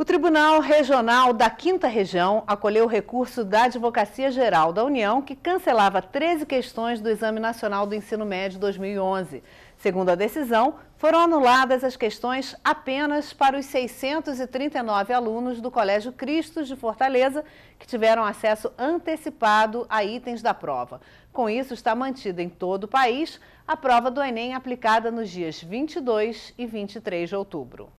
O Tribunal Regional da Quinta Região acolheu o recurso da Advocacia Geral da União, que cancelava 13 questões do Exame Nacional do Ensino Médio 2011. Segundo a decisão, foram anuladas as questões apenas para os 639 alunos do Colégio Cristos de Fortaleza, que tiveram acesso antecipado a itens da prova. Com isso, está mantida em todo o país a prova do Enem aplicada nos dias 22 e 23 de outubro.